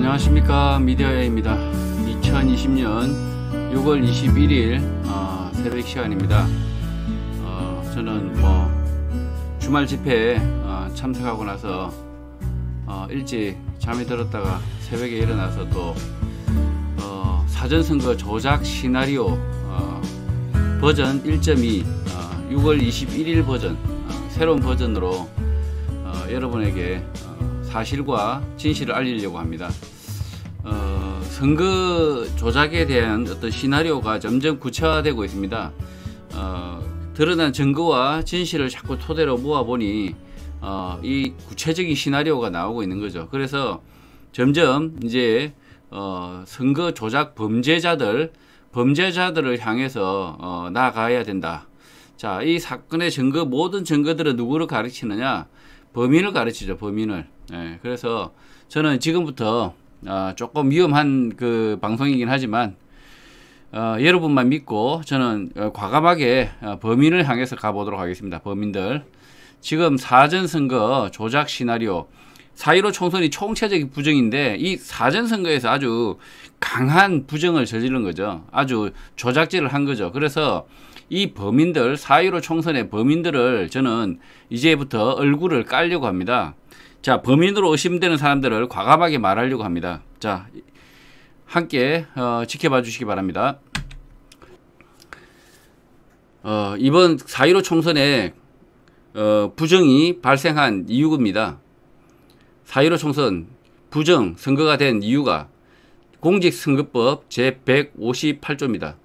안녕하십니까 미디어야입니다 2020년 6월 21일 어, 새벽 시간입니다 어, 저는 뭐 주말 집회에 어, 참석하고 나서 어, 일찍 잠이 들었다가 새벽에 일어나서 또 어, 사전선거 조작 시나리오 어, 버전 1.2 6월 21일 버전 새로운 버전으로 여러분에게 사실과 진실을 알리려고 합니다. 선거 조작에 대한 어떤 시나리오가 점점 구체화되고 있습니다. 어, 드러난 증거와 진실을 자꾸 토대로 모아보니 어, 이 구체적인 시나리오가 나오고 있는 거죠. 그래서 점점 이제 어, 선거 조작 범죄자들 범죄자들을 향해서 어, 나아가야 된다. 자, 이 사건의 증거 모든 증거들은 누구를 가르치느냐? 범인을 가르치죠. 범인을. 예, 그래서 저는 지금부터 어, 조금 위험한 그 방송이긴 하지만 어, 여러분만 믿고 저는 어, 과감하게 어, 범인을 향해서 가보도록 하겠습니다. 범인들 지금 사전선거 조작 시나리오 4.15 총선이 총체적인 부정인데 이 사전선거에서 아주 강한 부정을 저지른 거죠. 아주 조작질을 한 거죠. 그래서 이 범인들, 4.15 총선의 범인들을 저는 이제부터 얼굴을 깔려고 합니다. 자, 범인으로 의심되는 사람들을 과감하게 말하려고 합니다. 자, 함께 어, 지켜봐 주시기 바랍니다. 어, 이번 4.15 총선에 어, 부정이 발생한 이유입니다. 4.15 총선 부정 선거가 된 이유가 공직선거법 제158조입니다.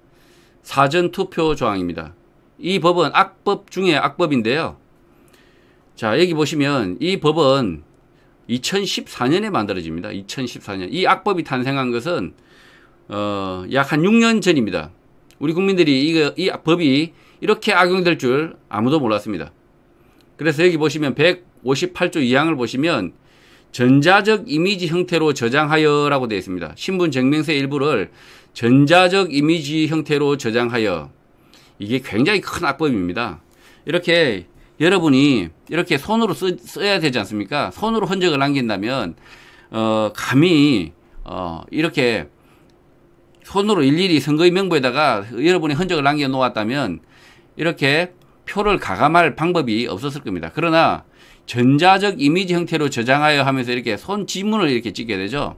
사전투표 조항입니다. 이 법은 악법 중에 악법인데요. 자, 여기 보시면 이 법은 2014년에 만들어집니다. 2014년. 이 악법이 탄생한 것은 어, 약 한 6년 전입니다. 우리 국민들이 이거, 이 법이 이렇게 악용될 줄 아무도 몰랐습니다. 그래서 여기 보시면 158조 2항을 보시면 전자적 이미지 형태로 저장하여라고 되어 있습니다. 신분 증명서 일부를 전자적 이미지 형태로 저장하여 이게 굉장히 큰 악법입니다. 이렇게 여러분이 이렇게 손으로 쓰, 써야 되지 않습니까? 손으로 흔적을 남긴다면 어, 감히 어, 이렇게 손으로 일일이 선거의 명부에다가 여러분이 흔적을 남겨 놓았다면 이렇게 표를 가감할 방법이 없었을 겁니다. 그러나 전자적 이미지 형태로 저장하여 하면서 이렇게 손 지문을 이렇게 찍게 되죠.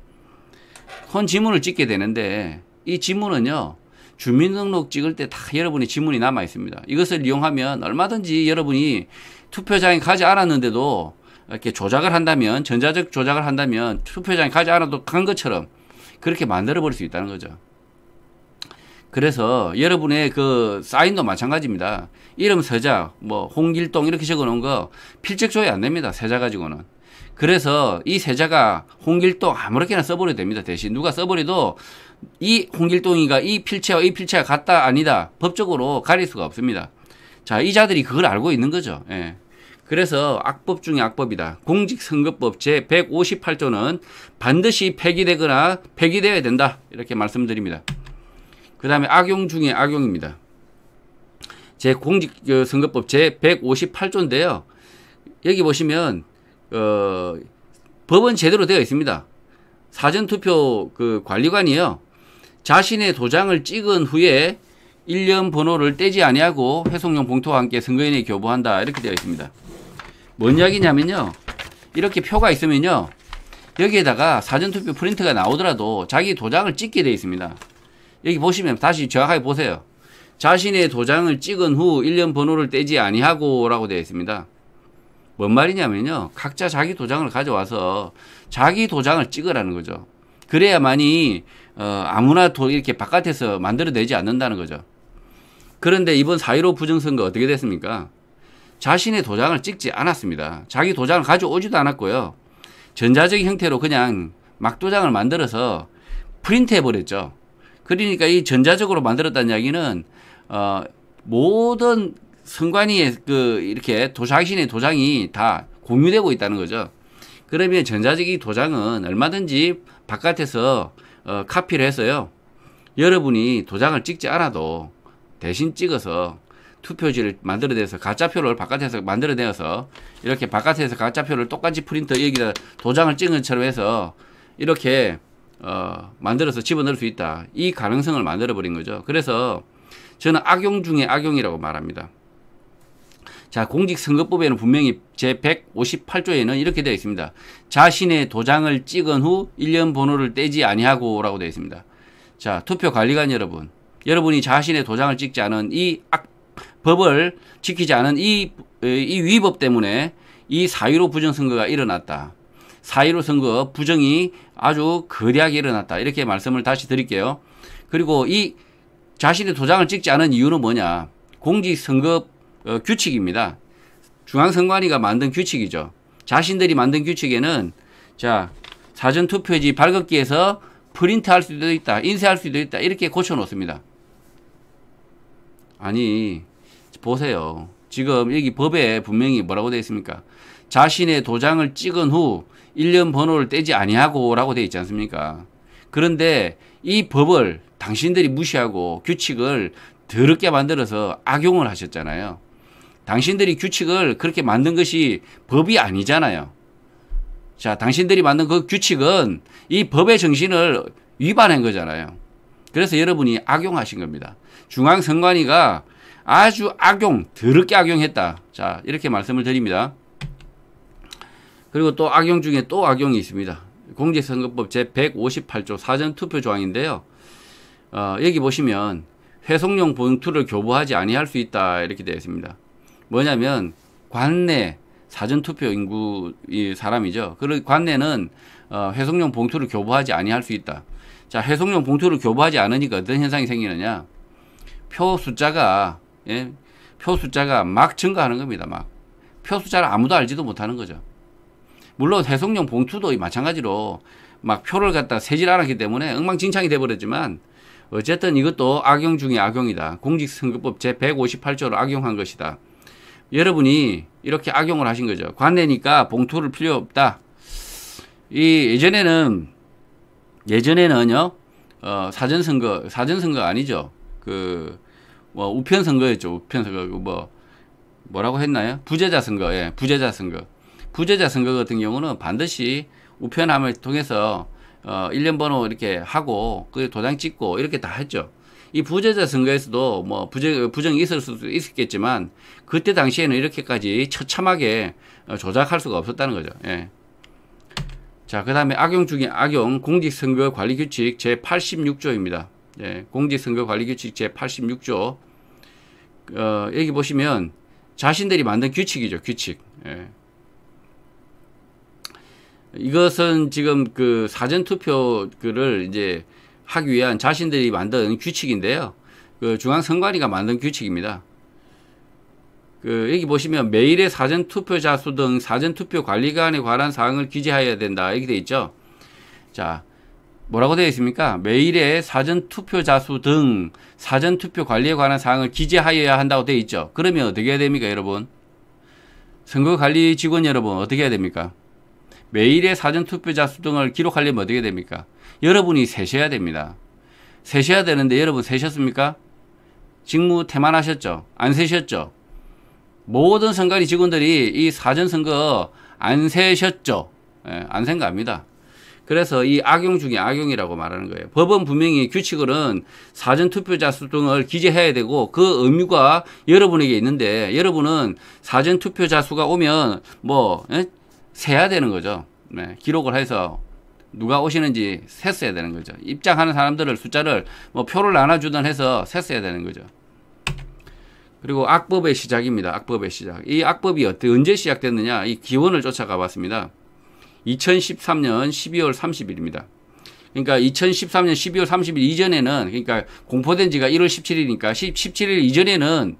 손 지문을 찍게 되는데 이 지문은요. 주민등록 찍을 때 다 여러분의 지문이 남아 있습니다. 이것을 이용하면 얼마든지 여러분이 투표장에 가지 않았는데도 이렇게 조작을 한다면 전자적 조작을 한다면 투표장에 가지 않아도 간 것처럼 그렇게 만들어 버릴 수 있다는 거죠. 그래서 여러분의 그 사인도 마찬가지입니다. 이름 서자, 뭐 홍길동 이렇게 적어 놓은 거 필적 조회 안 됩니다. 세자 가지고는. 그래서 이 세자가 홍길동 아무렇게나 써버려도 됩니다. 대신 누가 써버려도 이 홍길동이가 이 필체와 이 필체가 같다 아니다 법적으로 가릴 수가 없습니다. 자 이자들이 그걸 알고 있는 거죠. 예. 그래서 악법 중의 악법이다. 공직선거법 제158조는 반드시 폐기되거나 폐기되어야 된다. 이렇게 말씀드립니다. 그 다음에 악용 중의 악용입니다. 제 공직선거법 어, 제158조인데요. 여기 보시면 어, 법은 제대로 되어 있습니다. 사전투표 그 관리관이요. 자신의 도장을 찍은 후에 1년 번호를 떼지 아니하고 회송용 봉투와 함께 선거인에 교부한다 이렇게 되어 있습니다. 뭔 이야기냐면요. 이렇게 표가 있으면요. 여기에다가 사전투표 프린트가 나오더라도 자기 도장을 찍게 되어 있습니다. 여기 보시면 다시 정확하게 보세요. 자신의 도장을 찍은 후 1년 번호를 떼지 아니하고 라고 되어 있습니다. 뭔 말이냐면요. 각자 자기 도장을 가져와서 자기 도장을 찍으라는 거죠. 그래야만이 어, 아무나 도 이렇게 바깥에서 만들어내지 않는다는 거죠. 그런데 이번 4.15 부정선거 어떻게 됐습니까? 자신의 도장을 찍지 않았습니다. 자기 도장을 가져오지도 않았고요. 전자적인 형태로 그냥 막도장을 만들어서 프린트해버렸죠. 그러니까 이 전자적으로 만들었다는 이야기는, 어, 모든 선관위의 그, 이렇게 도, 자신의 도장이 다 공유되고 있다는 거죠. 그러면 전자적인 도장은 얼마든지 바깥에서 어, 카피를 해서요. 여러분이 도장을 찍지 않아도 대신 찍어서 투표지를 만들어내서 가짜표를 바깥에서 만들어내어서 이렇게 바깥에서 가짜표를 똑같이 프린터 여기다 도장을 찍은 처럼 해서 이렇게 어, 만들어서 집어넣을 수 있다. 이 가능성을 만들어버린 거죠. 그래서 저는 악용 중에 악용이라고 말합니다. 자, 공직선거법에는 분명히 제158조에는 이렇게 되어 있습니다. 자신의 도장을 찍은 후 1년 번호를 떼지 아니하고 라고 되어 있습니다. 자, 투표 관리관 여러분. 여러분이 자신의 도장을 찍지 않은 이 악, 법을 지키지 않은 이, 이 위법 때문에 이 4.15 부정선거가 일어났다. 4.15 선거 부정이 아주 거대하게 일어났다. 이렇게 말씀을 다시 드릴게요. 그리고 이 자신의 도장을 찍지 않은 이유는 뭐냐. 공직선거 어, 규칙입니다. 중앙선관위가 만든 규칙이죠. 자신들이 만든 규칙에는 자 사전투표지 발급기에서 프린트할 수도 있다, 인쇄할 수도 있다 이렇게 고쳐놓습니다. 아니 보세요. 지금 여기 법에 분명히 뭐라고 되어 있습니까? 자신의 도장을 찍은 후 1년 번호를 떼지 아니하고 라고 되어 있지 않습니까? 그런데 이 법을 당신들이 무시하고 규칙을 더럽게 만들어서 악용을 하셨잖아요. 당신들이 규칙을 그렇게 만든 것이 법이 아니잖아요. 자, 당신들이 만든 그 규칙은 이 법의 정신을 위반한 거잖아요. 그래서 여러분이 악용하신 겁니다. 중앙선관위가 아주 악용, 더럽게 악용했다. 자, 이렇게 말씀을 드립니다. 그리고 또 악용 중에 또 악용이 있습니다. 공직선거법 제158조 사전투표 조항인데요. 어, 여기 보시면 회송용 봉투를 교부하지 아니할 수 있다 이렇게 되어 있습니다. 뭐냐면 관내 사전투표 인구 이 사람이죠. 그 관내는 어, 회송용 봉투를 교부하지 아니할 수 있다. 자, 회송용 봉투를 교부하지 않으니까 어떤 현상이 생기느냐? 표 숫자가 예? 표 숫자가 막 증가하는 겁니다. 막표 숫자를 아무도 알지도 못하는 거죠. 물론 회송용 봉투도 마찬가지로 막 표를 갖다 세질 않았기 때문에 엉망진창이 돼버렸지만 어쨌든 이것도 악용 중에 악용이다. 공직선거법 제158조를 악용한 것이다. 여러분이 이렇게 악용을 하신 거죠. 관내니까 봉투를 필요 없다. 이 예전에는 예전에는요 어, 사전 선거 사전 선거 아니죠. 그뭐 우편 선거였죠. 우편 선거 그 뭐 뭐라고 했나요? 부재자 선거 예 부재자 선거 부재자 선거 같은 경우는 반드시 우편함을 통해서 어, 일련 번호 이렇게 하고 그 도장 찍고 이렇게 다 했죠. 이 부재자 선거에서도 뭐 부정, 부정이 있을 수도 있었겠지만 그때 당시에는 이렇게까지 처참하게 어, 조작할 수가 없었다는 거죠. 예. 자, 그 다음에 악용 중에 악용 공직선거관리규칙 제86조입니다. 예, 공직선거관리규칙 제86조. 어, 여기 보시면 자신들이 만든 규칙이죠, 규칙. 예. 이것은 지금 그 사전투표를 이제 하기 위한 자신들이 만든 규칙인데요. 그 중앙선관위가 만든 규칙입니다. 그 여기 보시면 매일의 사전투표 자수 등 사전투표 관리관에 관한 사항을 기재하여야 된다. 이렇게 되어 있죠. 자, 뭐라고 되어 있습니까? 매일의 사전투표 자수 등 사전투표 관리에 관한 사항을 기재하여야 한다고 되어 있죠. 그러면 어떻게 해야 됩니까, 여러분? 선거관리 직원 여러분, 어떻게 해야 됩니까? 매일의 사전투표 자수 등을 기록하려면 어떻게 됩니까? 여러분이 세셔야 됩니다. 세셔야 되는데 여러분 세셨습니까? 직무 태만하셨죠? 안 세셨죠? 모든 선관위 직원들이 이 사전 선거 안 세셨죠? 예, 안 생각합니다. 그래서 이 악용 중에 악용이라고 말하는 거예요. 법은 분명히 규칙으로는 사전 투표자 수 등을 기재해야 되고 그 의무가 여러분에게 있는데 여러분은 사전 투표자 수가 오면 뭐 예? 세야 되는 거죠. 네, 기록을 해서 누가 오시는지 셌어야 되는 거죠. 입장하는 사람들을 숫자를 뭐 표를 나눠주든 해서 셌어야 되는 거죠. 그리고 악법의 시작입니다. 악법의 시작. 이 악법이 언제 시작됐느냐? 이 기원을 쫓아가 봤습니다. 2013년 12월 30일입니다. 그러니까 2013년 12월 30일 이전에는 그러니까 공포된 지가 1월 17일이니까 17일 이전에는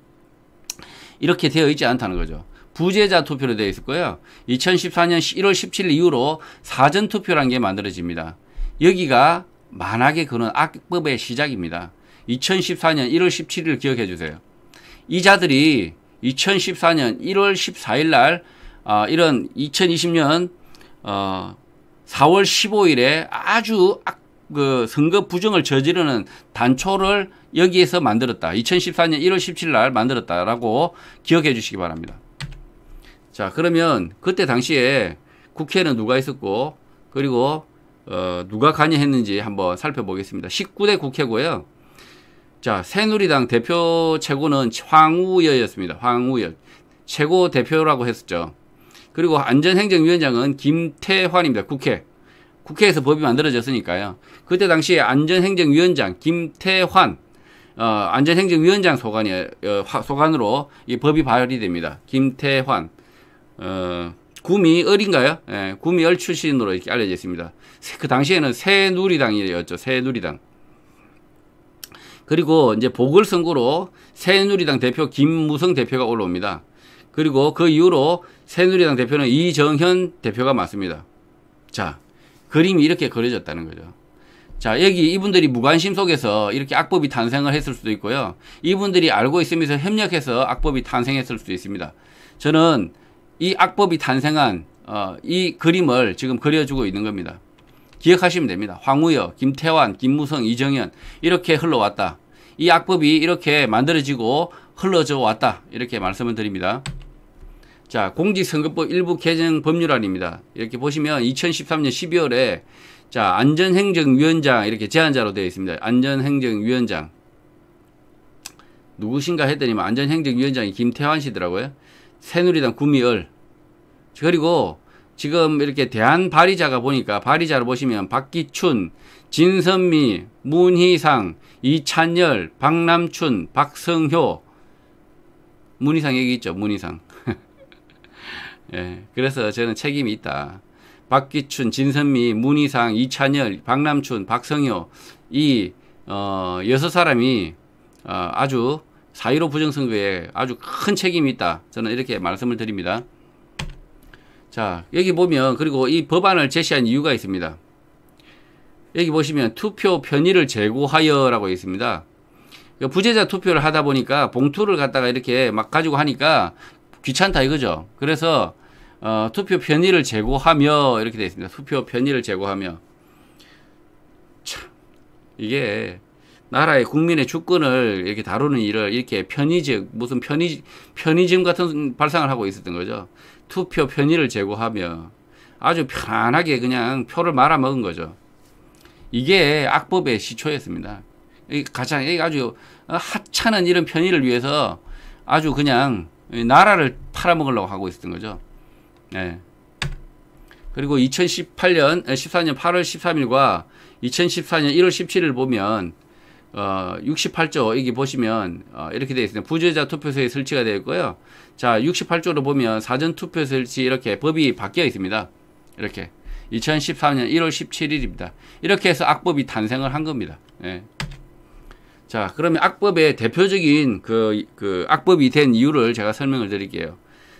이렇게 되어 있지 않다는 거죠. 부재자 투표로 되어 있을 거예요. 2014년 1월 17일 이후로 사전 투표라는 게 만들어집니다. 여기가 만하게 그런 악법의 시작입니다. 2014년 1월 17일 기억해 주세요. 이 자들이 2014년 1월 14일 날 아, 어, 이런 2020년 어, 4월 15일에 아주 악, 그 선거 부정을 저지르는 단초를 여기에서 만들었다. 2014년 1월 17일 날 만들었다라고 기억해 주시기 바랍니다. 자, 그러면 그때 당시에 국회는 누가 있었고, 그리고, 어, 누가 관여했는지 한번 살펴보겠습니다. 19대 국회고요. 자, 새누리당 대표 최고는 황우여였습니다. 황우여. 최고 대표라고 했었죠. 그리고 안전행정위원장은 김태환입니다. 국회. 국회에서 법이 만들어졌으니까요. 그때 당시에 안전행정위원장 김태환, 어, 안전행정위원장 소관이, 어, 소관으로 이 법이 발의됩니다. 김태환. 어, 구미을인가요? 예, 구미을 출신으로 이렇게 알려져 있습니다. 그 당시에는 새누리당이었죠. 새누리당. 그리고 이제 보궐선거로 새누리당 대표 김무성 대표가 올라옵니다. 그리고 그 이후로 새누리당 대표는 이정현 대표가 맞습니다. 자, 그림이 이렇게 그려졌다는 거죠. 자, 여기 이분들이 무관심 속에서 이렇게 악법이 탄생을 했을 수도 있고요. 이분들이 알고 있으면서 협력해서 악법이 탄생했을 수도 있습니다. 저는 이 악법이 탄생한 어, 이 그림을 지금 그려주고 있는 겁니다. 기억하시면 됩니다. 황우여, 김태환, 김무성, 이정현 이렇게 흘러왔다. 이 악법이 이렇게 만들어지고 흘러져 왔다. 이렇게 말씀을 드립니다. 자, 공직선거법 일부 개정 법률안입니다. 이렇게 보시면 2013년 12월에 자, 안전행정위원장 이렇게 제안자로 되어 있습니다. 안전행정위원장. 누구신가 했더니만 안전행정위원장이 김태환 씨더라고요. 새누리당 구미을 그리고 지금 이렇게 대한 발의자가 보니까 발의자를 보시면 박기춘, 진선미, 문희상, 이찬열, 박남춘, 박성효, 문희상 얘기 있죠. 문희상. 예, 그래서 저는 책임이 있다. 박기춘, 진선미, 문희상, 이찬열, 박남춘, 박성효 이 어, 여섯 사람이 어, 아주 4.15 부정선거에 아주 큰 책임이 있다. 저는 이렇게 말씀을 드립니다. 자, 여기 보면, 그리고 이 법안을 제시한 이유가 있습니다. 여기 보시면 투표 편의를 제고하여라고 있습니다. 그 부재자 투표를 하다 보니까 봉투를 갖다가 이렇게 막 가지고 하니까 귀찮다 이거죠. 그래서 어, 투표 편의를 제고하며 이렇게 되어 있습니다. 투표 편의를 제고하며 참 이게 나라의 국민의 주권을 이렇게 다루는 일을 이렇게 편의적 무슨 편의 편의즘 같은 발상을 하고 있었던 거죠. 투표 편의를 제고하며 아주 편안하게 그냥 표를 말아 먹은 거죠. 이게 악법의 시초였습니다. 가장 이게 아주 하찮은 이런 편의를 위해서 아주 그냥 나라를 팔아먹으려고 하고 있었던 거죠. 네. 그리고 2018년 14년 8월 13일과 2014년 1월 17일 보면 68조 어, 여기 보시면 어, 이렇게 되어 있습니다. 부재자 투표소에 설치가 되어 있고요. 자 68조로 보면 사전 투표 설치 이렇게 법이 바뀌어 있습니다. 이렇게 2014년 1월 17일입니다. 이렇게 해서 악법이 탄생을 한 겁니다. 예. 자 그러면 악법의 대표적인 그, 그 악법이 된 이유를 제가 설명을 드릴게요.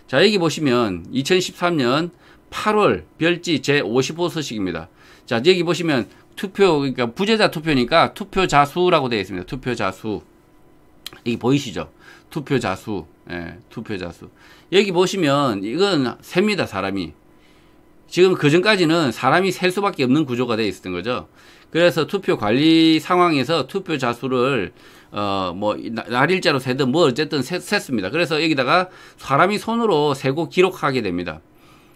자 여기 보시면 2013년 8월 별지 제55서식입니다. 자 여기 보시면 투표 그러니까 부재자 투표니까 투표자 수라고 되어 있습니다. 투표자 수. 이기 보이시죠? 투표자 수. 예, 투표자 수. 여기 보시면 이건 셉니다. 사람이. 지금 그 전까지는 사람이 셀 수밖에 없는 구조가 되어 있었던 거죠. 그래서 투표 관리 상황에서 투표 자수를 어 뭐 날일자로 세든 뭐 어쨌든 셌, 셌습니다. 그래서 여기다가 사람이 손으로 세고 기록하게 됩니다.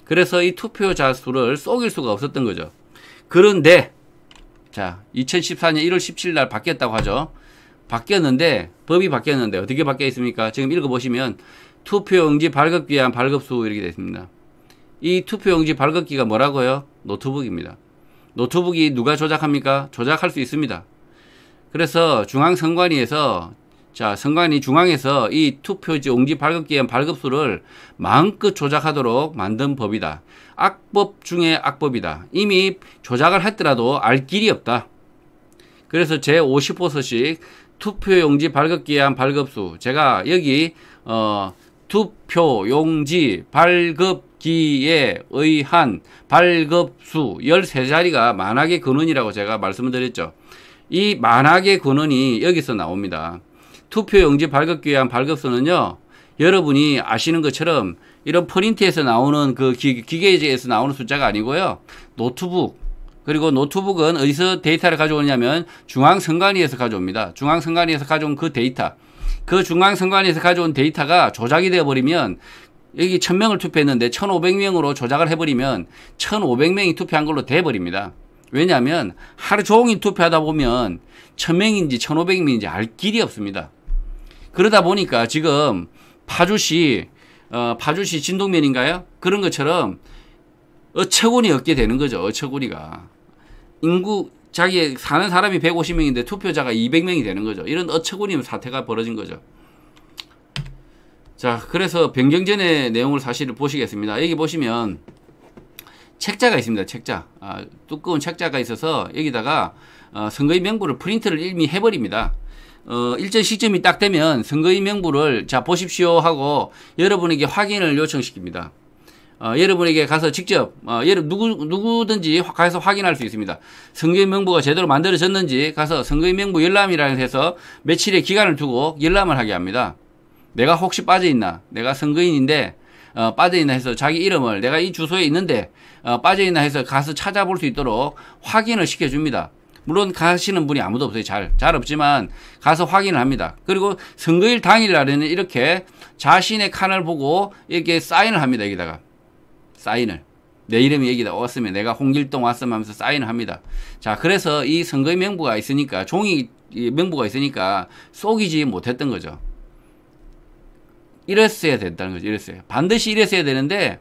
그래서 이 투표 자수를 속일 수가 없었던 거죠. 그런데 자, 2014년 1월 17일 날 바뀌었다고 하죠. 바뀌었는데 법이 바뀌었는데 어떻게 바뀌어 있습니까? 지금 읽어 보시면 투표용지 발급 기한 발급수 이렇게 되어 있습니다이 투표용지 발급기가 뭐라고요? 노트북입니다. 노트북이 누가 조작합니까? 조작할 수 있습니다. 그래서 중앙선관위에서 자, 선관위 중앙에서 이 투표지 옹기 발급기한 발급수를 마음껏 조작하도록 만든 법이다. 악법 중에 악법이다. 이미 조작을 했더라도 알 길이 없다. 그래서 제55 서식 투표용지 발급기한 발급수. 제가 여기, 어, 투표용지 발급기에 의한 발급수 13자리가 만학의 근원이라고 제가 말씀 드렸죠. 이만학의 근원이 여기서 나옵니다. 투표 용지 발급기에 한 발급서는요. 여러분이 아시는 것처럼 이런 프린트에서 나오는 그 기, 계에서 나오는 숫자가 아니고요. 노트북 그리고 노트북은 어디서 데이터를 가져오냐면 중앙선관위에서 가져옵니다. 중앙선관위에서 가져온 그 데이터 그 중앙선관위에서 가져온 데이터가 조작이 되어버리면 여기 1000명을 투표했는데 1500명으로 조작을 해버리면 1500명이 투표한 걸로 돼버립니다. 왜냐하면 하루 종일 투표하다 보면 1000명인지 1500명인지 알 길이 없습니다. 그러다 보니까 지금 파주시 어, 파주시 진동면인가요? 그런 것처럼 어처구니 없게 되는 거죠. 어처구니가 인구 자기 사는 사람이 150명인데 투표자가 200명이 되는 거죠. 이런 어처구니 사태가 벌어진 거죠. 자, 그래서 변경전의 내용을 사실 보시겠습니다. 여기 보시면 책자가 있습니다. 책자. 아, 두꺼운 책자가 있어서 여기다가 어, 선거인 명부를 프린트를 이미 해버립니다. 어, 일정 시점이 딱 되면 선거인 명부를 자 보십시오 하고 여러분에게 확인을 요청시킵니다. 어, 여러분에게 가서 직접 어, 여러 누구 누구든지 가서 확인할 수 있습니다. 선거인 명부가 제대로 만들어졌는지 가서 선거인 명부 열람이라는 해서 며칠의 기간을 두고 열람을 하게 합니다. 내가 혹시 빠져 있나? 내가 선거인인데 어, 빠져 있나 해서 자기 이름을 내가 이 주소에 있는데 어, 빠져 있나 해서 가서 찾아볼 수 있도록 확인을 시켜줍니다. 물론 가시는 분이 아무도 없어요. 잘, 잘 없지만 가서 확인을 합니다. 그리고 선거일 당일 날에는 이렇게 자신의 칸을 보고 이렇게 사인을 합니다. 여기다가. 사인을. 내 이름이 여기다 왔으면 내가 홍길동 왔으면 하면서 사인을 합니다. 자, 그래서 이 선거의 명부가 있으니까 종이 명부가 있으니까 속이지 못했던 거죠. 이랬어야 된다는 거죠. 이랬어요. 반드시 이랬어야 되는데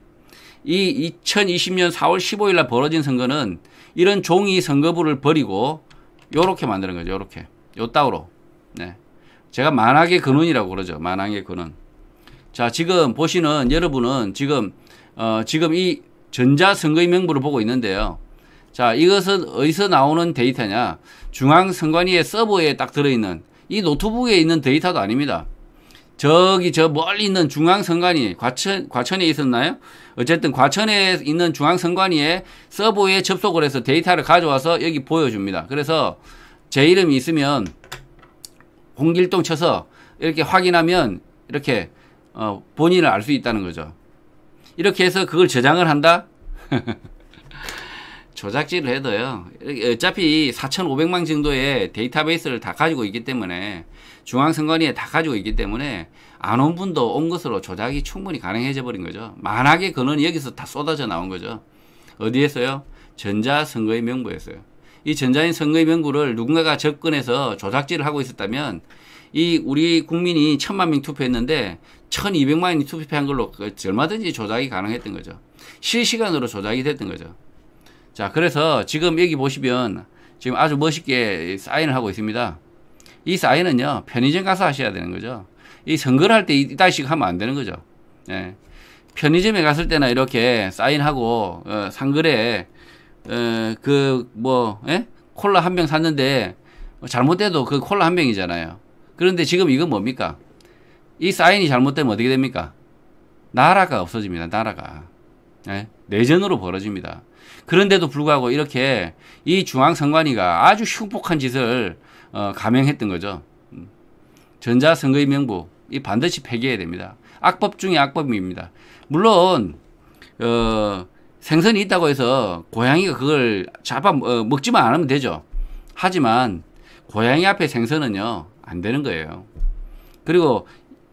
이 2020년 4월 15일 날 벌어진 선거는 이런 종이 선거부를 버리고 요렇게 만드는 거죠. 요렇게. 요 따위로. 네. 제가 만학의 근원이라고 그러죠. 만학의 근원. 자, 지금 보시는 여러분은 지금 어, 지금 이 전자 선거인 명부를 보고 있는데요. 자, 이것은 어디서 나오는 데이터냐? 중앙선관위의 서버에 딱 들어있는 이 노트북에 있는 데이터도 아닙니다. 저기 저 멀리 있는 중앙선관위 과천 과천에 있었나요? 어쨌든 과천에 있는 중앙선관위에 서버에 접속을 해서 데이터를 가져와서 여기 보여줍니다. 그래서 제 이름이 있으면 홍길동 쳐서 이렇게 확인하면 이렇게 어, 본인을 알 수 있다는 거죠. 이렇게 해서 그걸 저장을 한다? 조작질을 해도요. 어차피 4,500만 정도의 데이터베이스를 다 가지고 있기 때문에 중앙선관위에 다 가지고 있기 때문에 안 온 분도 온 것으로 조작이 충분히 가능해져 버린 거죠. 만하게 근원 여기서 다 쏟아져 나온 거죠. 어디에서요? 전자선거의 명부에서요. 이 전자인 선거의 명부를 누군가가 접근해서 조작질을 하고 있었다면 이 우리 국민이 천만 명 투표했는데 천이백만 명이 투표한 걸로 그 얼마든지 조작이 가능했던 거죠. 실시간으로 조작이 됐던 거죠. 자, 그래서 지금 여기 보시면 지금 아주 멋있게 사인을 하고 있습니다. 이 사인은요, 편의점 가서 하셔야 되는 거죠. 이 선거를 할 때 이따식 하면 안 되는 거죠. 예. 편의점에 갔을 때나 이렇게 사인하고, 어, 상거래 어, 그, 뭐, 예? 콜라 한 병 샀는데, 뭐 잘못돼도 그 콜라 한 병이잖아요. 그런데 지금 이건 뭡니까? 이 사인이 잘못되면 어떻게 됩니까? 나라가 없어집니다, 나라가. 예? 내전으로 벌어집니다. 그런데도 불구하고 이렇게 이 중앙선관위가 아주 흉폭한 짓을 어, 감행했던 거죠. 음. 전자선거의 명부 이 반드시 폐기해야 됩니다. 악법 중의 악법입니다. 물론 어, 생선이 있다고 해서 고양이가 그걸 잡아 어, 먹지만 않으면 되죠. 하지만 고양이 앞에 생선은요 안 되는 거예요. 그리고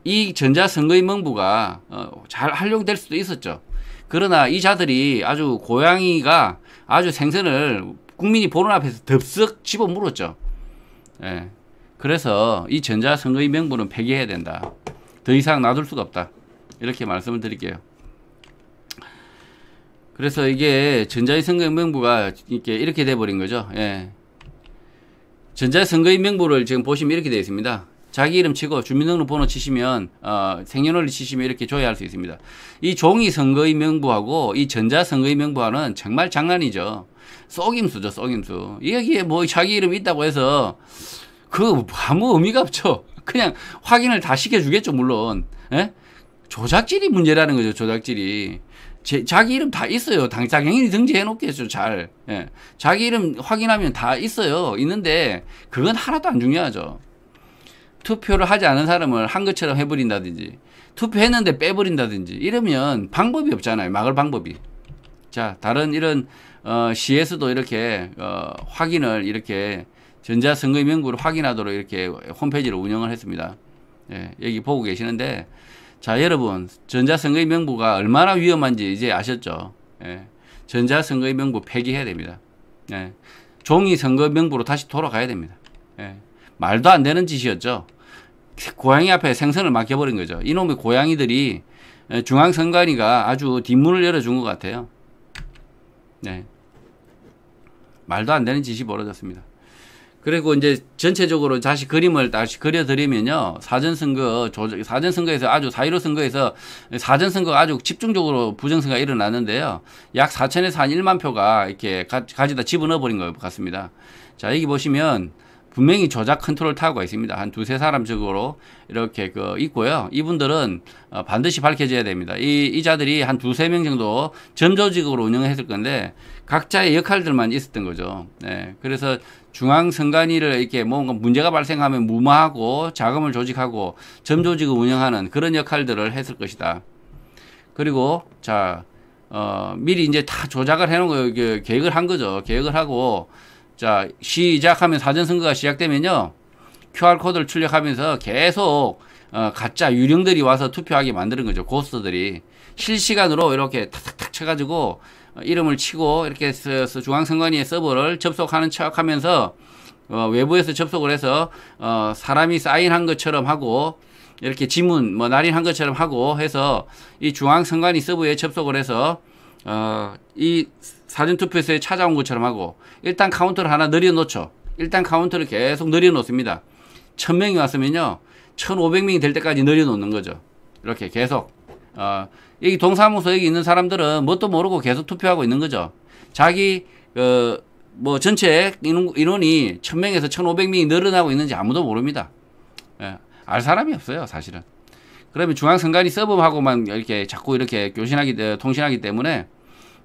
이 전자선거의 명부가 어, 잘 활용될 수도 있었죠. 그러나 이 자들이 아주 고양이가 아주 생선을 국민이 보는 앞에서 덥석 집어 물었죠. 예. 그래서 이 전자선거의 명분은 폐기해야 된다. 더 이상 놔둘 수가 없다. 이렇게 말씀을 드릴게요. 그래서 이게 전자의 선거의 명부가 이렇게, 이렇게 돼버린 거죠. 예. 전자의 선거의 명부를 지금 보시면 이렇게 되어 있습니다. 자기 이름 치고 주민등록번호 치시면 어, 생년월일 치시면 이렇게 조회할 수 있습니다. 이 종이 선거의 명부하고 이 전자 선거의 명부와는 정말 장난이죠. 썩임수죠, 썩임수. 여기에 뭐 자기 이름 이 있다고 해서 그 아무 의미가 없죠. 그냥 확인을 다 시켜주겠죠, 물론. 예? 조작질이 문제라는 거죠, 조작질이. 제, 자기 이름 다 있어요. 당, 장 당연히 등재해 놓겠죠, 잘. 예. 자기 이름 확인하면 다 있어요. 있는데, 그건 하나도 안 중요하죠. 투표를 하지 않은 사람을 한 것처럼 해버린다든지, 투표했는데 빼버린다든지, 이러면 방법이 없잖아요. 막을 방법이. 자, 다른 이런 어, 시에서도 이렇게 어, 확인을 이렇게 전자 선거 명부를 확인하도록 이렇게 홈페이지를 운영을 했습니다. 예, 여기 보고 계시는데 자, 여러분 전자 선거 명부가 얼마나 위험한지 이제 아셨죠? 예, 전자 선거 명부 폐기해야 됩니다. 예, 종이 선거 명부로 다시 돌아가야 됩니다. 예, 말도 안 되는 짓이었죠. 고양이 앞에 생선을 맡겨버린 거죠. 이놈의 고양이들이 어, 중앙선관위가 아주 뒷문을 열어준 것 같아요. 네. 말도 안 되는 짓이 벌어졌습니다. 그리고 이제 전체적으로 다시 그림을 다시 그려드리면요. 사전선거, 조정, 사전선거에서 아주, 사1로 선거에서 사전선거가 아주 집중적으로 부정선거가 일어났는데요. 약 4천에서 한 1만 표가 이렇게 가, 가지다 집어넣어버린 것 같습니다. 자, 여기 보시면 분명히 조작 컨트롤 타워가 있습니다. 한 두세 사람 적으로 이렇게 그 있고요. 이분들은 어 반드시 밝혀져야 됩니다. 이, 이 자들이 한 두세 명 정도 점조직으로 운영했을 건데 각자의 역할들만 있었던 거죠. 네. 그래서 중앙선관위를 이렇게 뭔가 문제가 발생하면 무마하고 자금을 조직하고 점조직을 운영하는 그런 역할들을 했을 것이다. 그리고 자, 어, 미리 이제 다 조작을 해놓은 거, 그 계획을 한 거죠. 계획을 하고 자, 시작하면 사전 선거가 시작되면요. QR코드를 출력하면서 계속 어, 가짜 유령들이 와서 투표하게 만드는 거죠. 고스트들이. 실시간으로 이렇게 탁탁탁 쳐가지고 어, 이름을 치고 이렇게 중앙선관위의 서버를 접속하는 척 하면서 어, 외부에서 접속을 해서 어, 사람이 사인한 것처럼 하고 이렇게 지문 뭐 날인한 것처럼 하고 해서 이 중앙선관위 서버에 접속을 해서 어, 이 사전투표소에 찾아온 것처럼 하고 일단 카운터를 하나 늘려놓죠. 일단 카운터를 계속 늘려놓습니다. 1000명이 왔으면요. 1500명이 될 때까지 늘려놓는 거죠. 이렇게 계속 어, 여기 동사무소 여기 있는 사람들은 뭣도 모르고 계속 투표하고 있는 거죠. 자기 어, 뭐 전체 인원, 이 1000명에서 1500명이 늘어나고 있는지 아무도 모릅니다. 예, 알 사람이 없어요, 사실은. 그러면 중앙선관위 서버하고만 이렇게 자꾸 이렇게 교신하기, 어, 통신하기 때문에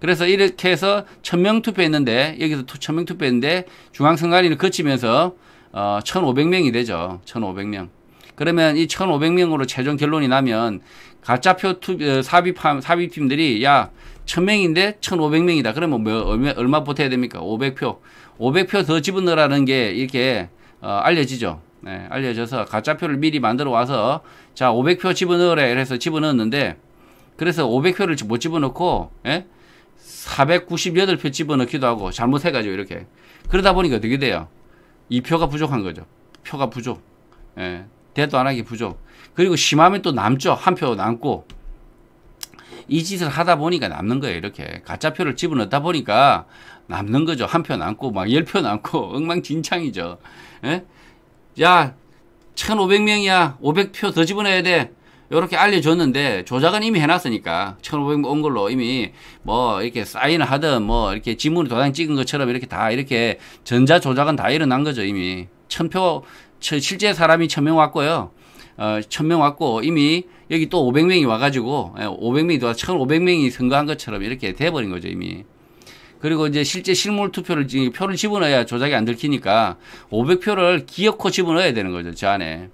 그래서 이렇게 해서 천 명 투표했는데 여기서 천 명 투표했는데 중앙선관위를 거치면서 어, 1,500명이 되죠. 1,500명. 그러면 이 1,500명으로 최종 결론이 나면 가짜표 투 어, 사비 사비팀들이 야 1000명인데 1,500명이다. 그러면 뭐 얼마, 얼마 보태야 됩니까? 500표. 500표 더 집어넣으라는 게 이렇게 어, 알려지죠. 네, 알려져서 가짜표를 미리 만들어 와서 자 500표 집어넣으래. 이래서 집어넣었는데 그래서 500표를 못 집어넣고 예? 498표 집어넣기도 하고 잘못해가지고 이렇게 그러다 보니까 어떻게 돼요? 이 표가 부족한 거죠. 표가 부족. 예. 대도 안 하기 부족. 그리고 심하면 또 남죠. 한 표 남고. 이 짓을 하다 보니까 남는 거예요. 이렇게. 가짜표를 집어넣다 보니까 남는 거죠. 한 표 남고, 막 열 표 남고, 엉망진창이죠. 예? 야, 1,500명이야. 500표 더 집어넣어야 돼. 요렇게 알려줬는데 조작은 이미 해놨으니까 1500원 온 걸로 이미 뭐 이렇게 사인을 하든 뭐 이렇게 지문을 도장 찍은 것처럼 이렇게 다 이렇게 전자 조작은 다 일어난 거죠 이미 천 표 실제 사람이 천 명 왔고요 어, 천 명 왔고 이미 여기 또 500명이 와가지고 500명이 더 1500명이 선거한 것처럼 이렇게 돼버린 거죠 이미 그리고 이제 실제 실물 투표를 지금 표를 집어넣어야 조작이 안 들키니까 500표를 기어코 집어넣어야 되는 거죠 저 안에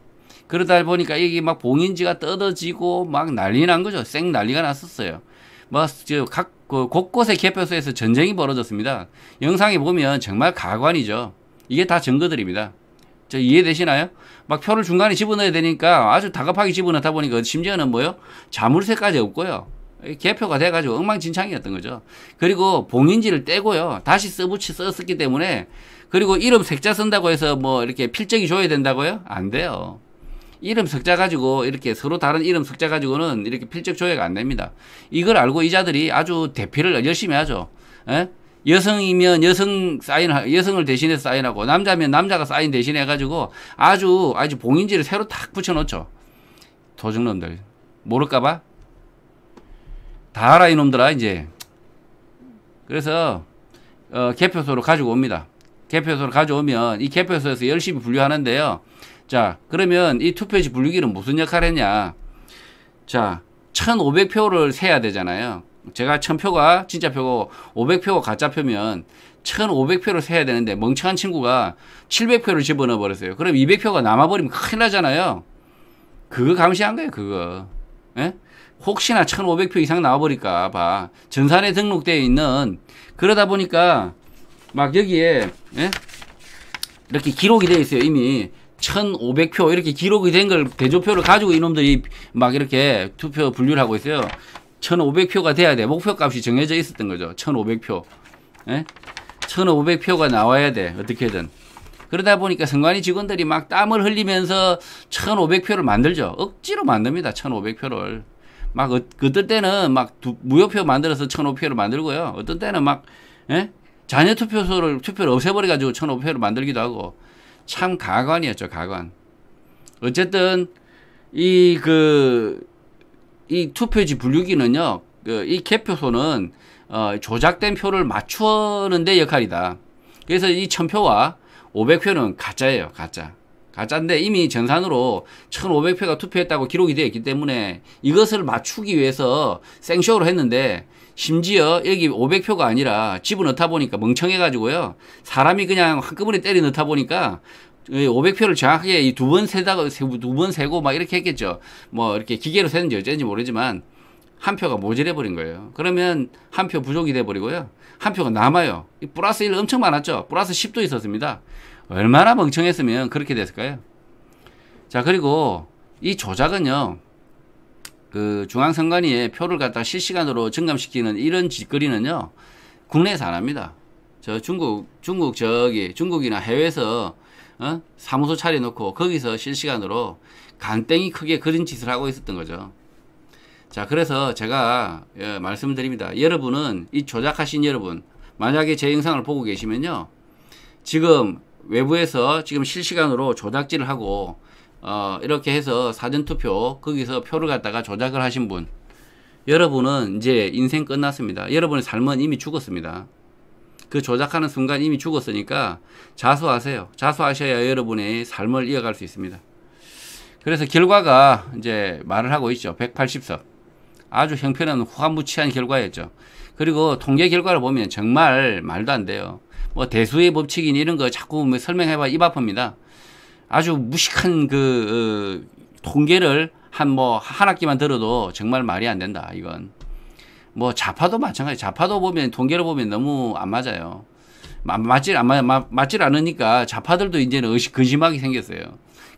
그러다 보니까 이게 막 봉인지가 뜯어지고 막 난리 난 거죠. 쌩 난리가 났었어요. 뭐각 그 곳곳의 개표소에서 전쟁이 벌어졌습니다. 영상에 보면 정말 가관이죠. 이게 다 증거들입니다. 저 이해되시나요? 막 표를 중간에 집어넣어야 되니까 아주 다급하게 집어넣다 보니까 심지어는 뭐요? 자물쇠까지 없고요. 개표가 돼가지고 엉망진창이었던 거죠. 그리고 봉인지를 떼고요. 다시 써붙이 썼기 때문에 그리고 이름 색자 쓴다고 해서 뭐 이렇게 필적이 줘야 된다고요? 안 돼요. 이름 석자 가지고 이렇게 서로 다른 이름 석자 가지고는 이렇게 필적 조회가 안 됩니다. 이걸 알고 이자들이 아주 대피를 열심히 하죠. 예? 여성이면 여성 사인, 여성을 대신해 사인하고 남자면 남자가 사인 대신해 가지고 아주 아주 봉인지를 새로 탁 붙여놓죠. 도적놈들 모를까봐 다 알아 이놈들아 이제. 그래서 어, 개표소로 가지고 옵니다. 개표소를 가져오면 이 개표소에서 열심히 분류하는데요. 자, 그러면 이 투표지 분류기는 무슨 역할을 했냐? 자, 1,500표를 세야 되잖아요. 제가 1,000표가 진짜 표고 500표가 가짜 표면 1,500표를 세야 되는데 멍청한 친구가 700표를 집어넣어 버렸어요. 그럼 200표가 남아 버리면 큰일 나잖아요. 그거 감시한 거예요, 그거. 에? 예? 혹시나 1,500표 이상 나와 버릴까 봐. 전산에 등록되어 있는 그러다 보니까 막 여기에 에? 예? 이렇게 기록이 되어 있어요, 이미. 1,500표 이렇게 기록이 된 걸 대조표를 가지고 이놈들이 막 이렇게 투표 분류를 하고 있어요. 1,500표가 돼야 돼. 목표값이 정해져 있었던 거죠. 1,500표. 예? 1,500표가 나와야 돼. 어떻게든. 그러다 보니까 선관위 직원들이 막 땀을 흘리면서 1,500표를 만들죠. 억지로 만듭니다. 1,500표를. 막 어, 떤 때는 막 두, 무효표 만들어서 1,500표를 만들고요. 어떤 때는 막 예? 자녀 투표소를 투표를 없애버려 가지고 1,500표를 만들기도 하고 참 가관이었죠, 가관. 어쨌든, 이, 그, 이 투표지 분류기는요, 그, 이 개표소는, 어, 조작된 표를 맞추는데 역할이다. 그래서 이 천표와 500표는 가짜예요, 가짜. 가짜인데 이미 전산으로 1500표가 투표했다고 기록이 되어 있기 때문에 이것을 맞추기 위해서 생쇼를 했는데 심지어 여기 500표가 아니라 집을넣다 보니까 멍청해가지고요. 사람이 그냥 한꺼번에 때려 넣다 보니까 500표를 정확하게 두 번 세다가 두 번 세고 막 이렇게 했겠죠. 뭐 이렇게 기계로 세는지 어쩐지 모르지만 한 표가 모자래 버린 거예요. 그러면 한 표 부족이 돼 버리고요. 한 표가 남아요. 플러스 1 엄청 많았죠. 플러스 10도 있었습니다. 얼마나 멍청했으면 그렇게 됐을까요? 자, 그리고 이 조작은요. 그 중앙선관위에 표를 갖다 실시간으로 증감시키는 이런 짓거리는요 국내에서 안 합니다. 저 중국 중국 저기 중국이나 해외에서 어? 사무소 차려놓고 거기서 실시간으로 간땡이 크게 그린 짓을 하고 있었던 거죠. 자 그래서 제가 예, 말씀드립니다. 여러분은 이 조작하신 여러분 만약에 제 영상을 보고 계시면요 지금 외부에서 지금 실시간으로 조작질을 하고 어, 이렇게 해서 사전투표, 거기서 표를 갖다가 조작을 하신 분, 여러분은 이제 인생 끝났습니다. 여러분의 삶은 이미 죽었습니다. 그 조작하는 순간 이미 죽었으니까 자수하세요. 자수하셔야 여러분의 삶을 이어갈 수 있습니다. 그래서 결과가 이제 말을 하고 있죠. 180석. 아주 형편은 후한무치한 결과였죠. 그리고 통계 결과를 보면 정말 말도 안 돼요. 뭐 대수의 법칙이니 이런 거 자꾸 뭐 설명해봐 입 아픕니다. 아주 무식한 그 어, 통계를 한 뭐한 뭐 학기만 들어도 정말 말이 안 된다 이건 뭐 자파도 마찬가지 자파도 보면 통계를 보면 너무 안 맞아요 맞질 안 맞, 맞질 않으니까 자파들도 이제는 의식 근심하게 생겼어요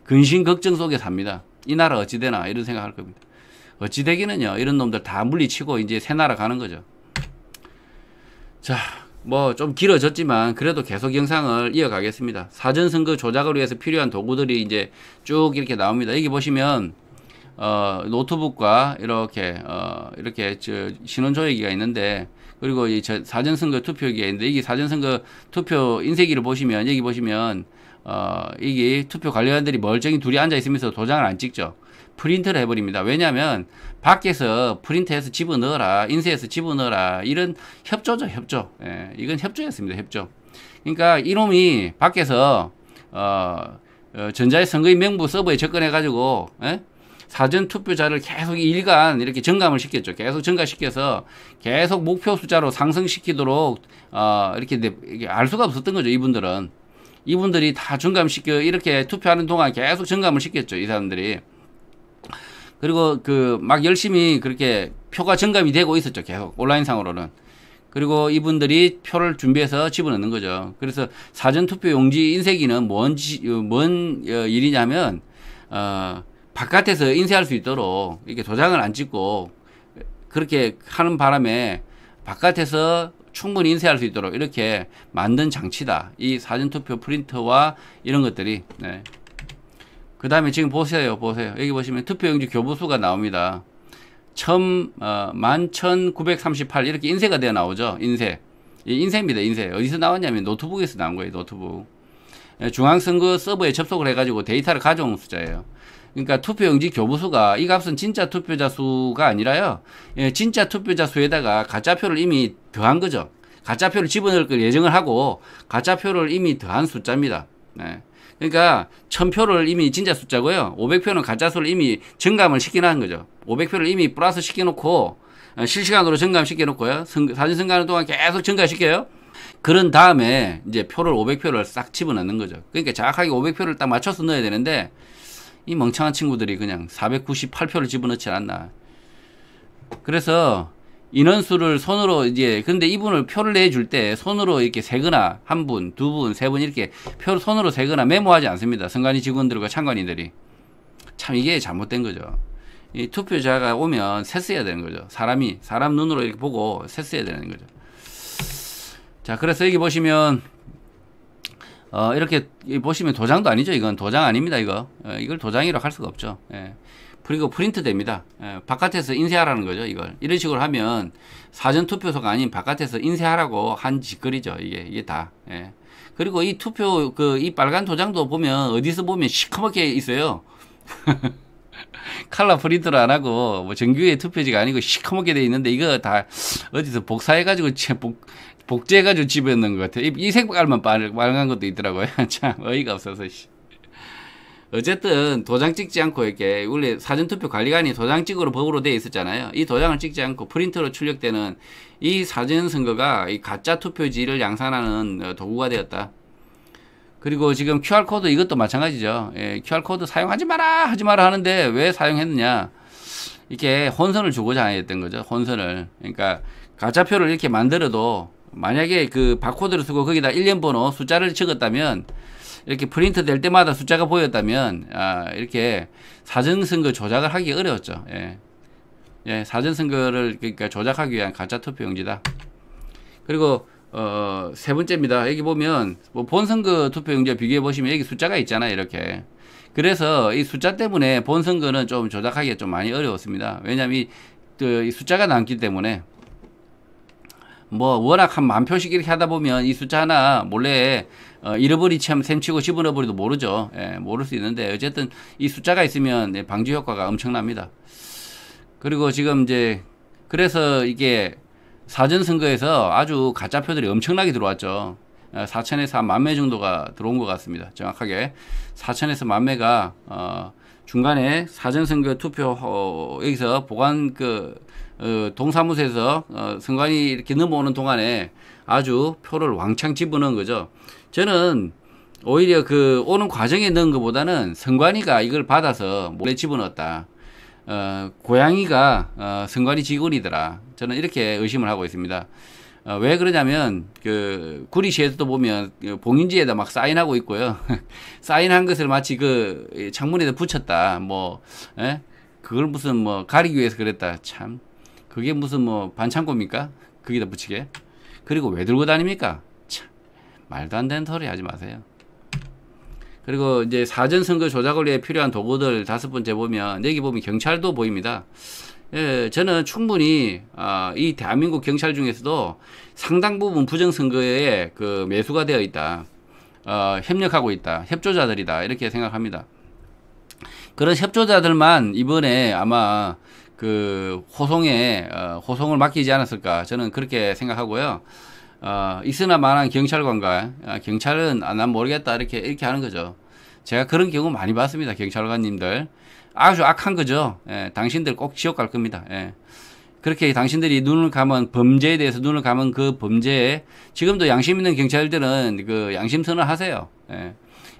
근심 걱정 속에 삽니다 이 나라 어찌 되나 이런 생각할 겁니다 어찌 되기는요 이런 놈들 다 물리치고 이제 새 나라 가는 거죠 자 뭐좀 길어졌지만 그래도 계속 영상을 이어가겠습니다. 사전 선거 조작을 위해서 필요한 도구들이 이제 쭉 이렇게 나옵니다. 여기 보시면 어, 노트북과 이렇게 어, 이렇게 저 신원조회기가 있는데 그리고 이 사전선거 투표기가 있는데 이게 사전선거 투표 인쇄기를 보시면 여기 보시면 어, 이게 투표 관리관들이 멀쩡히 둘이 앉아 있으면서 도장을 안 찍죠. 프린트를 해버립니다. 왜냐하면 밖에서 프린트해서 집어넣어라, 인쇄해서 집어넣어라 이런 협조죠, 협조. 예, 이건 협조였습니다, 협조. 그러니까 이놈이 밖에서 어, 어, 전자의 선거인 명부 서버에 접근해가지고 예? 사전 투표자를 계속 일간 이렇게 증감을 시켰죠. 계속 증가시켜서 계속 목표 숫자로 상승시키도록 어, 이렇게, 이렇게 알 수가 없었던 거죠. 이분들은 이분들이 다 증감시켜 이렇게 투표하는 동안 계속 증감을 시켰죠. 이 사람들이. 그리고 그 막 열심히 그렇게 표가 증감이 되고 있었죠. 계속 온라인상으로는. 그리고 이분들이 표를 준비해서 집어넣는 거죠. 그래서 사전투표 용지 인쇄기는 뭔, 지, 뭔 어, 일이냐면, 어, 바깥에서 인쇄할 수 있도록 이렇게 도장을 안 찍고 그렇게 하는 바람에 바깥에서 충분히 인쇄할 수 있도록 이렇게 만든 장치다. 이 사전투표 프린터와 이런 것들이. 네. 그 다음에 지금 보세요. 보세요. 여기 보시면 투표용지 교부수가 나옵니다. 천, 어, 만천구백삼십팔 이렇게 인쇄가 되어 나오죠. 인쇄. 인쇄입니다. 인쇄. 어디서 나왔냐면 노트북에서 나온 거예요. 노트북. 예, 중앙선거 서버에 접속을 해가지고 데이터를 가져온 숫자예요. 그러니까 투표용지 교부수가 이 값은 진짜 투표자 수가 아니라요. 예, 진짜 투표자 수에다가 가짜표를 이미 더한 거죠. 가짜표를 집어넣을 걸 예정을 하고 가짜표를 이미 더한 숫자입니다. 네. 그러니까 1000표를 이미 진짜 숫자고요. 500표는 가짜 수를 이미 증감을 시키는 거죠. 500표를 이미 플러스 시켜놓고 어, 실시간으로 증감시켜놓고요. 사진 승가하는 동안 계속 증가시켜요. 그런 다음에 이제 표를 500표를 싹 집어넣는 거죠. 그러니까 정확하게 500표를 딱 맞춰서 넣어야 되는데 이 멍청한 친구들이 그냥 498표를 집어넣지 않았나. 그래서 인원수를 손으로 이제 근데 이분을 표를 내줄 때 손으로 이렇게 세거나 한 분, 두 분, 세 분 이렇게 표를 손으로 세거나 메모하지 않습니다. 선관위 직원들과 참관인들이 참 이게 잘못된 거죠. 이 투표자가 오면 셋어야 되는 거죠. 사람이 사람 눈으로 이렇게 보고 셋어야 되는 거죠. 자, 그래서 여기 보시면 어, 이렇게 보시면 도장도 아니죠. 이건 도장 아닙니다. 이거 어, 이걸 도장이라고 할 수가 없죠. 예. 그리고 프린트됩니다. 예, 바깥에서 인쇄하라는 거죠, 이걸. 이런 식으로 하면 사전 투표소가 아닌 바깥에서 인쇄하라고 한 짓거리죠, 이게, 이게 다. 예. 그리고 이 투표, 그, 이 빨간 도장도 보면, 어디서 보면 시커멓게 있어요. 칼라 프린트를 안 하고, 뭐 정규의 투표지가 아니고 시커멓게 돼 있는데, 이거 다 어디서 복사해가지고, 복, 복제해가지고 집어 넣는 것 같아요. 이, 이 색깔만 빨간 것도 있더라고요. 참, 어이가 없어서, 어쨌든 도장 찍지 않고 이렇게 원래 사전투표 관리관이 도장 찍으로 법으로 되어 있었잖아요. 이 도장을 찍지 않고 프린터로 출력되는 이 사전선거가 이 가짜 투표지를 양산하는 어, 도구가 되었다. 그리고 지금 QR코드 이것도 마찬가지죠. 예, QR코드 사용하지 마라! 하지 마라 하는데 왜 사용했느냐. 이렇게 혼선을 주고자 했던 거죠. 혼선을. 그러니까 가짜표를 이렇게 만들어도 만약에 그 바코드를 쓰고 거기다 1년 번호 숫자를 적었다면 이렇게 프린트 될 때마다 숫자가 보였다면 아, 이렇게 사전선거 조작을 하기 어려웠죠. 예. 예, 사전선거를 그러니까 조작하기 위한 가짜 투표용지다. 그리고 어, 어, 세 번째입니다. 여기 보면 뭐 본선거 투표용지와 비교해 보시면 여기 숫자가 있잖아요. 이렇게. 그래서 이 숫자 때문에 본선거는 좀 조작하기가 좀 많이 어려웠습니다. 왜냐하면 이, 그, 이 숫자가 남기 때문에 뭐 워낙 한 만 표씩 이렇게 하다 보면 이 숫자 하나 몰래 어, 잃어버리지 하면 셈치고 집어넣어버려도 모르죠. 예, 모를 수 있는데 어쨌든 이 숫자가 있으면 네, 방지 효과가 엄청납니다. 그리고 지금 이제 그래서 이게 사전 선거에서 아주 가짜표들이 엄청나게 들어왔죠. 4천에서 어, 만매 정도가 들어온 것 같습니다. 정확하게 4천에서 만매가 어, 중간에 사전 선거 투표 어, 여기서 보관 그 어, 동사무소에서 어, 선관위 이렇게 넘어오는 동안에 아주 표를 왕창 집어넣은 거죠. 저는 오히려 그 오는 과정에 넣은 것보다는 선관위가 이걸 받아서 몰래 집어넣었다. 어, 고양이가 어, 선관위 직원이더라. 저는 이렇게 의심을 하고 있습니다. 어, 왜 그러냐면 그 구리시에서도 보면 그 봉인지에다 막 사인하고 있고요. 사인한 것을 마치 그 창문에다 붙였다. 뭐 에? 예? 그걸 무슨 뭐 가리기 위해서 그랬다. 참 그게 무슨 뭐 반창고입니까? 거기다 붙이게. 그리고 왜 들고 다닙니까? 참, 말도 안 되는 소리 하지 마세요. 그리고 이제 사전 선거 조작을 위해 필요한 도구들 다섯 번째 보면 여기 보면 경찰도 보입니다. 예, 저는 충분히 아, 이 대한민국 경찰 중에서도 상당 부분 부정선거에 그 매수가 되어 있다. 어, 협력하고 있다. 협조자들이다. 이렇게 생각합니다. 그런 협조자들만 이번에 아마 그 호송에 어, 호송을 맡기지 않았을까 저는 그렇게 생각하고요. 어, 있으나 마한 경찰관과 아, 경찰은 아, 난 모르겠다 이렇게 이렇게 하는 거죠. 제가 그런 경우 많이 봤습니다. 경찰관님들 아주 악한 거죠. 예, 당신들 꼭 지옥 갈 겁니다. 예. 그렇게 당신들이 눈을 감은 범죄에 대해서 눈을 감은 그 범죄에 지금도 양심 있는 경찰들은 그 양심 선언 하세요. 예.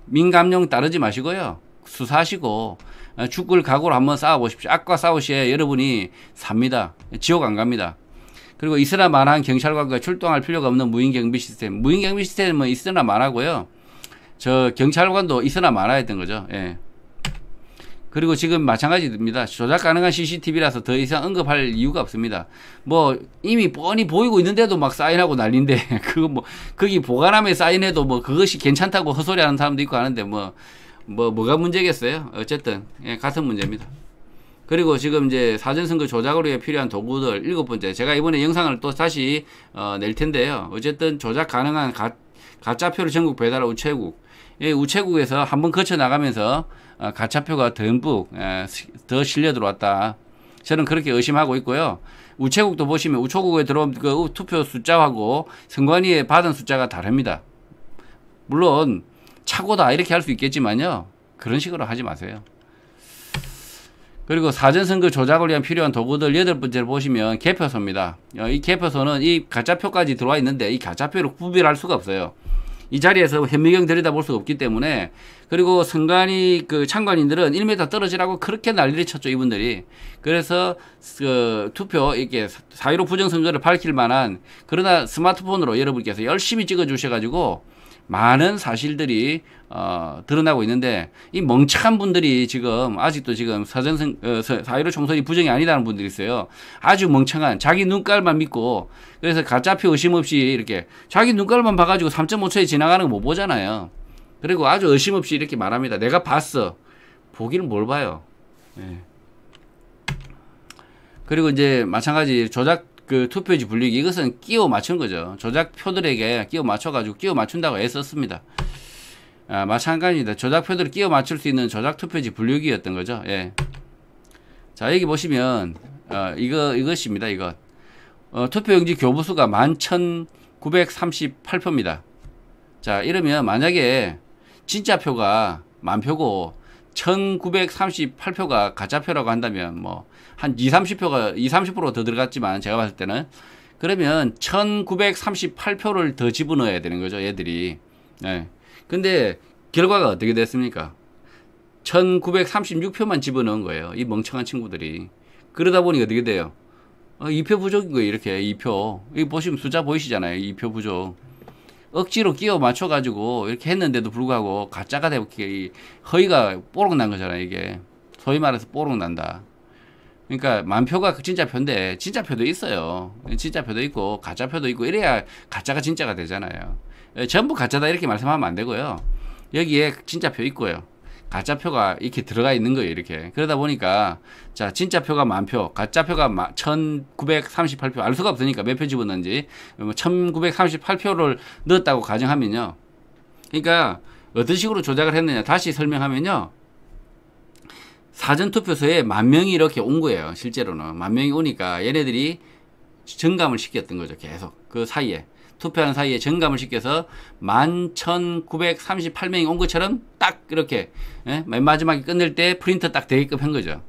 민감령 따르지 마시고요. 수사하시고 어, 죽을 각오로 한번 싸워보십시오. 악과 싸우시에 여러분이 삽니다. 지옥 안 갑니다. 그리고 있으나 말한 경찰관과 출동할 필요가 없는 무인경비 시스템. 무인경비 시스템은 뭐 있으나 말하고요. 저 경찰관도 있으나 말아야 했던 거죠. 예. 그리고 지금 마찬가지입니다. 조작 가능한 CCTV라서 더 이상 언급할 이유가 없습니다. 뭐 이미 뻔히 보이고 있는데도 막 사인하고 난리인데 그거 뭐 거기 보관함에 사인해도 뭐 그것이 괜찮다고 헛소리하는 사람도 있고 하는데 뭐뭐 뭐가 문제겠어요? 어쨌든 예, 같은 문제입니다. 그리고 지금 이제 사전선거 조작으로 필요한 도구들 일곱 번째 제가 이번에 영상을 또 다시 어, 낼 텐데요. 어쨌든 조작 가능한 가, 가짜표를 전국 배달 우체국 예, 우체국에서 한번 거쳐 나가면서 어, 가짜표가 듬뿍 예, 더 실려 들어왔다. 저는 그렇게 의심하고 있고요. 우체국도 보시면 우체국에 들어온 그 투표 숫자하고 선관위에 받은 숫자가 다릅니다. 물론 착오다 이렇게 할 수 있겠지만요. 그런 식으로 하지 마세요. 그리고 사전선거 조작을 위한 필요한 도구들 여덟 번째를 보시면 개표소입니다. 어, 이 개표소는 이 가짜표까지 들어와 있는데 이 가짜표를 구별할 수가 없어요. 이 자리에서 현미경 들여다볼 수가 없기 때문에 그리고 선관위 그 참관인들은 1m 떨어지라고 그렇게 난리를 쳤죠 이분들이 그래서 그 투표 이렇게 사유로 부정선거를 밝힐 만한 그러나 스마트폰으로 여러분께서 열심히 찍어 주셔가지고 많은 사실들이 어, 드러나고 있는데 이 멍청한 분들이 지금 아직도 지금 사전선 어, 사회로 총선이 부정이 아니라는 분들이 있어요. 아주 멍청한 자기 눈깔만 믿고 그래서 가짜표 의심 없이 이렇게 자기 눈깔만 봐가지고 3.5초에 지나가는 거 못 보잖아요. 그리고 아주 의심 없이 이렇게 말합니다. 내가 봤어. 보기는 뭘 봐요. 예. 그리고 이제 마찬가지 조작 그 투표지 분리기 이것은 끼워 맞춘 거죠. 조작표들에게 끼워 맞춰가지고 끼워 맞춘다고 애썼습니다. 아, 마찬가지입니다. 조작표들을 끼워 맞출 수 있는 조작 투표지 분류기였던 거죠. 예. 자, 여기 보시면, 어, 이거, 이것입니다. 이것. 어, 투표용지 교부수가 11,938표입니다. 자, 이러면 만약에 진짜 표가 만 표고 1938표가 가짜표라고 한다면 뭐 한 2, 30표가 2, 30%더 들어갔지만 제가 봤을 때는 그러면 1938표를 더 집어넣어야 되는 거죠, 얘들이. 예. 네. 근데 결과가 어떻게 됐습니까? 1936표만 집어넣은 거예요. 이 멍청한 친구들이. 그러다 보니 어떻게 돼요? 어, 2표 부족인 거예요, 이렇게. 2표. 이 보시면 숫자 보이시잖아요. 2표 부족. 억지로 끼워 맞춰가지고 이렇게 했는데도 불구하고 가짜가 되고 허위가 뽀록 난 거잖아 이게 소위 말해서 뽀록 난다 그러니까 만표가 그 진짜 표인데 진짜 표도 있어요 진짜 표도 있고 가짜 표도 있고 이래야 가짜가 진짜가 되잖아요 예, 전부 가짜다 이렇게 말씀하면 안 되고요 여기에 진짜 표 있고요 가짜 표가 이렇게 들어가 있는 거예요. 이렇게. 그러다 보니까 자 진짜 표가 만 표, 가짜 표가 1938표 알 수가 없으니까 몇 표 집었는지 1938표를 뭐 넣었다고 가정하면요. 그러니까 어떤 식으로 조작을 했느냐 다시 설명하면요. 사전투표소에 만 명이 이렇게 온 거예요. 실제로는 만 명이 오니까 얘네들이 증감을 시켰던 거죠. 계속 그 사이에 투표하는 사이에 증감을 시켜서 11,938명이 온 것처럼 딱 이렇게 예? 맨 마지막에 끝낼 때 프린터 딱 되게끔 한 거죠.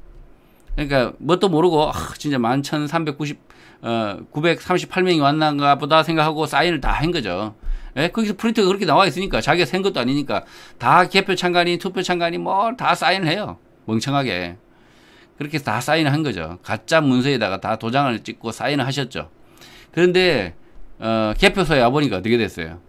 그러니까 뭣도 모르고 아, 진짜 11,390 어, 938명이 왔나가 보다 생각하고 사인을 다 한 거죠. 예? 거기서 프린트가 그렇게 나와 있으니까 자기가 센 것도 아니니까 다 개표 창간이 투표 창간이뭘다 뭐 사인을 해요. 멍청하게. 그렇게 다 사인을 한 거죠. 가짜 문서에다가 다 도장을 찍고 사인을 하셨죠. 그런데 어, 개표소에 와보니까 어떻게 됐어요?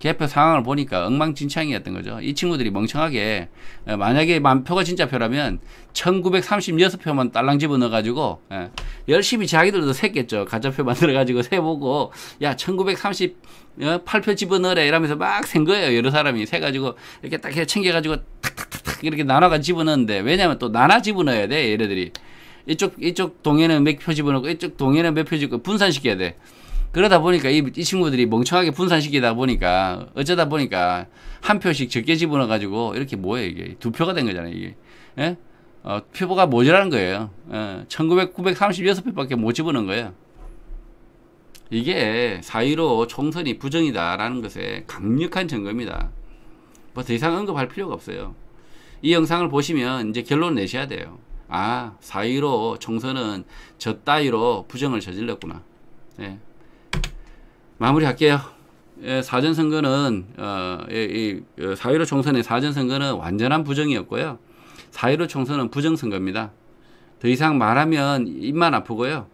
개표 상황을 보니까 엉망진창이었던 거죠. 이 친구들이 멍청하게 어, 만약에 만표가 진짜 표라면 1936표만 딸랑 집어넣어가지고 예, 열심히 자기들도 샜겠죠. 가짜표 만들어가지고 세보고 야 1938표 집어넣으래 이러면서 막 센 거예요. 여러 사람이 세가지고 이렇게 딱 챙겨가지고 탁탁탁탁 이렇게 나눠가 집어넣는데 왜냐면 또 나눠 집어넣어야 돼 얘네들이 이쪽 이쪽 동에는 몇 표 집어넣고 이쪽 동에는 몇 표 집어넣고 분산시켜야 돼. 그러다 보니까 이, 이 친구들이 멍청하게 분산시키다 보니까 어쩌다 보니까 한 표씩 적게 집어넣어 가지고 이렇게 뭐예요 이게 두 표가 된 거잖아요 이게 예? 어, 표보가 모자란 거예요 예, 1 9 936표밖에 못 집어넣은 거예요 이게 사이로 총선이 부정이다라는 것에 강력한 증거입니다. 뭐 더 이상 언급할 필요가 없어요. 이 영상을 보시면 이제 결론 내셔야 돼요. 아, 사이로 총선은 저 따위로 부정을 저질렀구나. 예. 마무리할게요. 예, 사전 선거는 어, 이, 이 어, 사회로 총선의 사전 선거는 완전한 부정이었고요. 사회로 총선은 부정 선거입니다. 더 이상 말하면 입만 아프고요.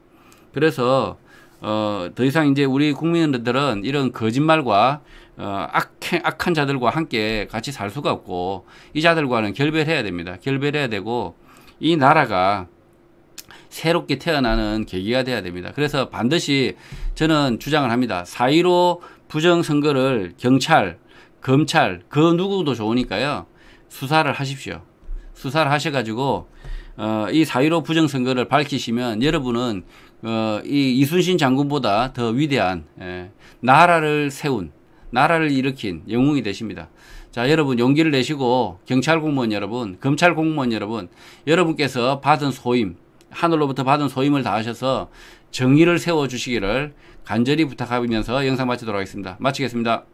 그래서 어, 더 이상 이제 우리 국민들은 이런 거짓말과 어, 악해, 악한 자들과 함께 같이 살 수가 없고 이 자들과는 결별해야 됩니다. 결별해야 되고 이 나라가 새롭게 태어나는 계기가 돼야 됩니다. 그래서 반드시 저는 주장을 합니다. 사의로 부정선거를 경찰, 검찰, 그 누구도 좋으니까요. 수사를 하십시오. 수사를 하셔가지고, 어, 이사의로 부정선거를 밝히시면 여러분은, 어, 이 이순신 장군보다 더 위대한, 예, 나라를 세운, 나라를 일으킨 영웅이 되십니다. 자, 여러분 용기를 내시고 경찰 공무원 여러분, 검찰 공무원 여러분, 여러분께서 받은 소임, 하늘로부터 받은 소임을 다하셔서 정의를 세워주시기를 간절히 부탁하면서 영상 마치도록 하겠습니다. 마치겠습니다.